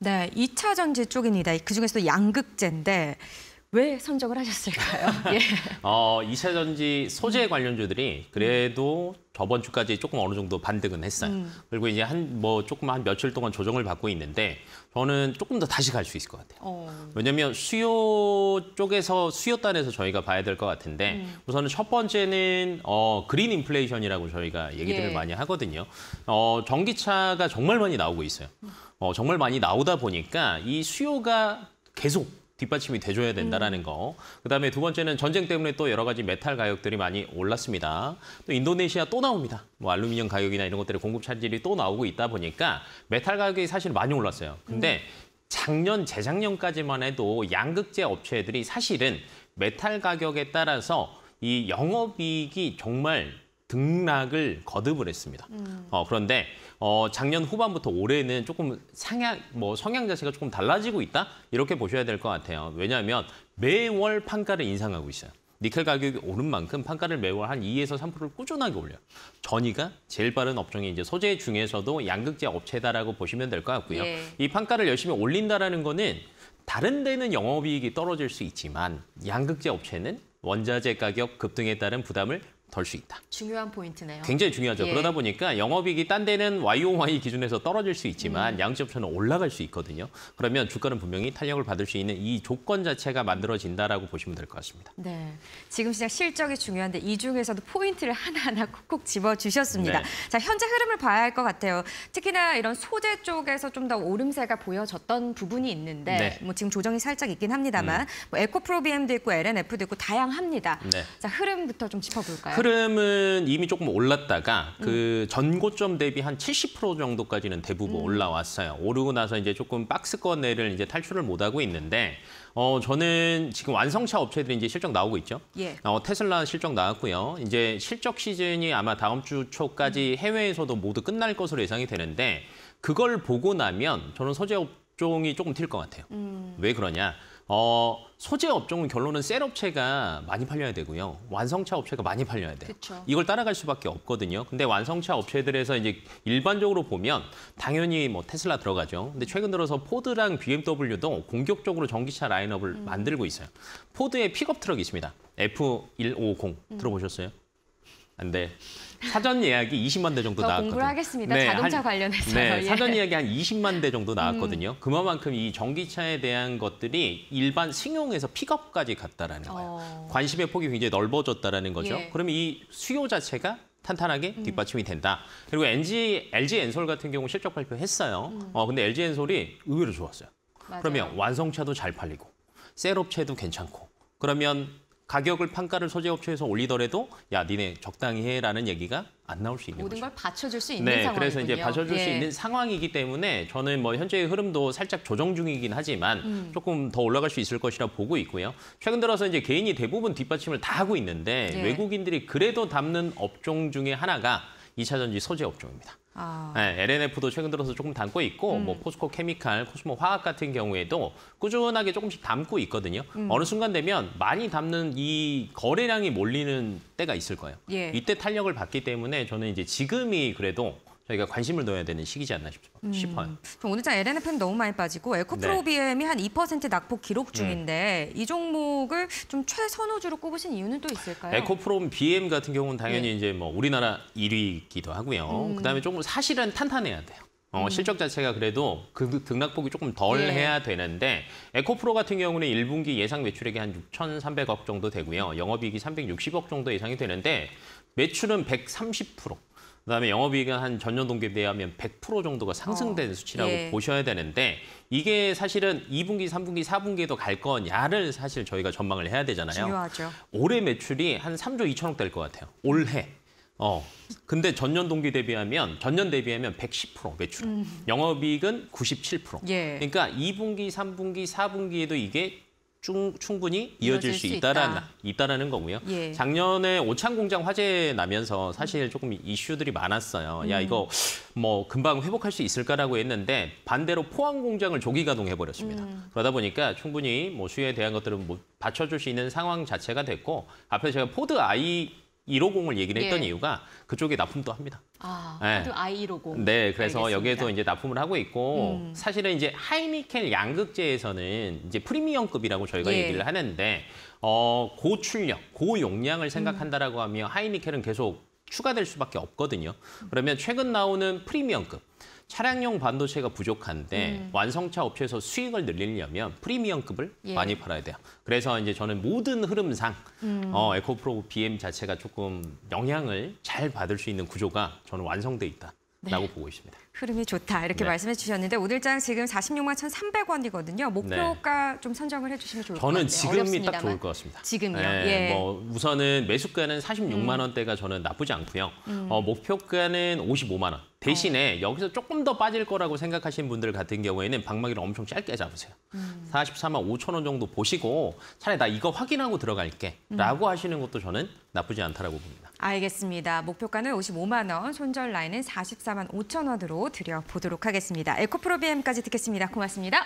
네, 2차 전지 쪽입니다. 그중에서도 양극재인데 왜 선정을 하셨을까요? 예. 어, 2차 전지 소재 관련주들이 그래도 저번 주까지 조금 어느 정도 반등은 했어요. 음. 그리고 이제 한 뭐 조금 한 며칠 동안 조정을 받고 있는데 저는 조금 더 다시 갈 수 있을 것 같아요. 어. 왜냐하면 수요 쪽에서 수요단에서 저희가 봐야 될 것 같은데 음. 우선은 첫 번째는 어, 그린 인플레이션이라고 저희가 얘기들을 예. 많이 하거든요. 어, 전기차가 정말 많이 나오고 있어요. 음. 어, 정말 많이 나오다 보니까 이 수요가 계속 뒷받침이 돼줘야 된다라는 음. 거. 그다음에 두 번째는 전쟁 때문에 또 여러 가지 메탈 가격들이 많이 올랐습니다. 또 인도네시아 또 나옵니다. 뭐 알루미늄 가격이나 이런 것들의 공급 차질이 또 나오고 있다 보니까 메탈 가격이 사실 많이 올랐어요. 근데 음. 작년 재작년까지만 해도 양극재 업체들이 사실은 메탈 가격에 따라서 이 영업이익이 정말 등락을 거듭을 했습니다. 음. 어, 그런데 어, 작년 후반부터 올해는 조금 상향, 뭐 성향 자체가 조금 달라지고 있다 이렇게 보셔야 될 것 같아요. 왜냐하면 매월 판가를 인상하고 있어요. 니켈 가격이 오른 만큼 판가를 매월 한 2에서 3%를 꾸준하게 올려요. 전이가 제일 빠른 업종이 이제 소재 중에서도 양극재 업체다라고 보시면 될 것 같고요. 예. 이 판가를 열심히 올린다라는 거는 다른 데는 영업이익이 떨어질 수 있지만 양극재 업체는 원자재 가격 급등에 따른 부담을 덜수 있다. 중요한 포인트네요. 굉장히 중요하죠. 예. 그러다 보니까 영업이익이 딴 데는 YOY 기준에서 떨어질 수 있지만 음. 양지업체는 올라갈 수 있거든요. 그러면 주가는 분명히 탄력을 받을 수 있는 이 조건 자체가 만들어진다라고 보시면 될 것 같습니다. 네, 지금 시장 실적이 중요한데 이 중에서도 포인트를 하나하나 콕콕 집어주셨습니다. 네. 자, 현재 흐름을 봐야 할 것 같아요. 특히나 이런 소재 쪽에서 좀 더 오름세가 보여졌던 부분이 있는데 네. 뭐 지금 조정이 살짝 있긴 합니다만 음. 뭐 에코프로비엠도 있고 LNF도 있고 다양합니다. 네. 자, 흐름부터 좀 짚어볼까요? 흐름은 이미 조금 올랐다가 음. 그 전고점 대비 한 70% 정도까지는 대부분 음. 올라왔어요. 오르고 나서 이제 조금 박스권내를 이제 탈출을 못하고 있는데 어, 저는 지금 완성차 업체들이 이제 실적 나오고 있죠. 예. 어, 테슬라 실적 나왔고요. 이제 실적 시즌이 아마 다음 주 초까지 음. 해외에서도 모두 끝날 것으로 예상이 되는데 그걸 보고 나면 저는 소재 업종이 조금 튈 것 같아요. 음. 왜 그러냐? 어, 소재 업종은 결론은 셀 업체가 많이 팔려야 되고요. 완성차 업체가 많이 팔려야 돼요. 그쵸. 이걸 따라갈 수밖에 없거든요. 근데 완성차 업체들에서 이제 일반적으로 보면 당연히 뭐 테슬라 들어가죠. 근데 최근 들어서 포드랑 BMW도 공격적으로 전기차 라인업을 음. 만들고 있어요. 포드의 픽업 트럭이 있습니다. F150 음. 들어보셨어요? 네. 사전 예약이 20만 대 정도 나왔거든요. 공부 하겠습니다. 네, 자동차 한, 관련해서. 네, 예. 사전 예약이 한 20만 대 정도 나왔거든요. 음. 그만큼 이 전기차에 대한 것들이 일반 승용에서 픽업까지 갔다라는 거예요. 어. 관심의 폭이 굉장히 넓어졌다라는 거죠. 예. 그러면 이 수요 자체가 탄탄하게 음. 뒷받침이 된다. 음. 그리고 NG, LG 엔솔 같은 경우 실적 발표했어요. 음. 어, 근데 LG 엔솔이 의외로 좋았어요. 맞아요. 그러면 완성차도 잘 팔리고 셀업체도 괜찮고 그러면 가격을 판가를 소재업체에서 올리더라도 야 니네 적당히 해라는 얘기가 안 나올 수 있는 모든 거죠. 걸 받쳐줄 수 있는 네, 상황이 그래서 이제 받쳐줄 예. 수 있는 상황이기 때문에 저는 뭐 현재의 흐름도 살짝 조정 중이긴 하지만 음. 조금 더 올라갈 수 있을 것이라 보고 있고요. 최근 들어서 이제 개인이 대부분 뒷받침을 다 하고 있는데 예. 외국인들이 그래도 담는 업종 중에 하나가 2차 전지 소재 업종입니다. 아. 네, LNF도 최근 들어서 조금 담고 있고 뭐 음. 뭐 포스코 케미칼, 코스모 화학 같은 경우에도 꾸준하게 조금씩 담고 있거든요. 음. 어느 순간 되면 많이 담는 이 거래량이 몰리는 때가 있을 거예요. 예. 이때 탄력을 받기 때문에 저는 이제 지금이 그래도 저희가 관심을 넣어야 되는 시기지 않나 음. 싶어요. 음. 오늘자 LNFM 너무 많이 빠지고 에코프로비엠이 네. 한2% 낙폭 기록 중인데 음. 이 종목을 좀 최선호주로 꼽으신 이유는 또 있을까요? 에코프로비엠 같은 경우는 당연히 네. 이제 뭐 우리나라 1위이기도 하고요. 음. 그다음에 조금 사실은 탄탄해야 돼요. 어, 음. 실적 자체가 그래도 그 등락폭이 조금 덜 예. 해야 되는데 에코프로 같은 경우는 1분기 예상 매출액이 한 6,300억 정도 되고요. 영업이익이 360억 정도 예상이 되는데 매출은 130%. 그다음에 영업이익은 한 전년 동기에 비하면 100% 정도가 상승된 어. 수치라고 예. 보셔야 되는데 이게 사실은 2분기, 3분기, 4분기에도 갈 거냐를 사실 저희가 전망을 해야 되잖아요. 중요하죠. 올해 매출이 한 3조 2천억 될 것 같아요. 올해. 어. 근데 전년 동기 대비하면 전년 대비하면 110% 매출. 음. 영업이익은 97%. 예. 그러니까 2분기, 3분기, 4분기에도 이게 충분히 이어질 수, 있다라는, 있다. 있다라는 거고요. 예. 작년에 오창 공장 화재 나면서 사실 조금 이슈들이 많았어요. 음. 야 이거 뭐 금방 회복할 수 있을까라고 했는데 반대로 포항 공장을 조기 가동해 버렸습니다. 음. 그러다 보니까 충분히 뭐 수요에 대한 것들은 뭐 받쳐줄 수 있는 상황 자체가 됐고 앞에 제가 포드 아이 150을 얘기를 했던 예. 이유가 그쪽에 납품도 합니다. 아, 네. 예. I150. 네, 그래서 알겠습니다. 여기에서 이제 납품을 하고 있고 음. 사실은 이제 하이니켈 양극재에서는 이제 프리미엄급이라고 저희가 예. 얘기를 하는데 어, 고출력, 고용량을 생각한다라고 하며 하이니켈은 계속 추가될 수밖에 없거든요. 음. 그러면 최근 나오는 프리미엄급, 차량용 반도체가 부족한데 음. 완성차 업체에서 수익을 늘리려면 프리미엄급을 예. 많이 팔아야 돼요. 그래서 이제 저는 모든 흐름상 음. 어, 에코프로 BM 자체가 조금 영향을 잘 받을 수 있는 구조가 저는 완성돼 있다. 라고 네. 보고 있습니다. 흐름이 좋다 이렇게 네. 말씀해 주셨는데 오늘장 지금 46만 1,300원이거든요. 목표가 네. 좀 선정을 해주시면 좋을 것 같아요. 저는 지금이 어렵습니다만. 딱 좋을 것 같습니다. 지금요? 네, 예. 뭐 우선은 매수가는 46만 음. 원대가 저는 나쁘지 않고요. 음. 어, 목표가는 55만 원. 대신에 어. 여기서 조금 더 빠질 거라고 생각하시는 분들 같은 경우에는 방망이를 엄청 짧게 잡으세요. 음. 44만 5천 원 정도 보시고 차라리 나 이거 확인하고 들어갈게 라고 음. 하시는 것도 저는 나쁘지 않다라고 봅니다. 알겠습니다. 목표가는 55만 원, 손절 라인은 44만 5천 원으로 드려보도록 하겠습니다. 에코프로비엠까지 듣겠습니다. 고맙습니다.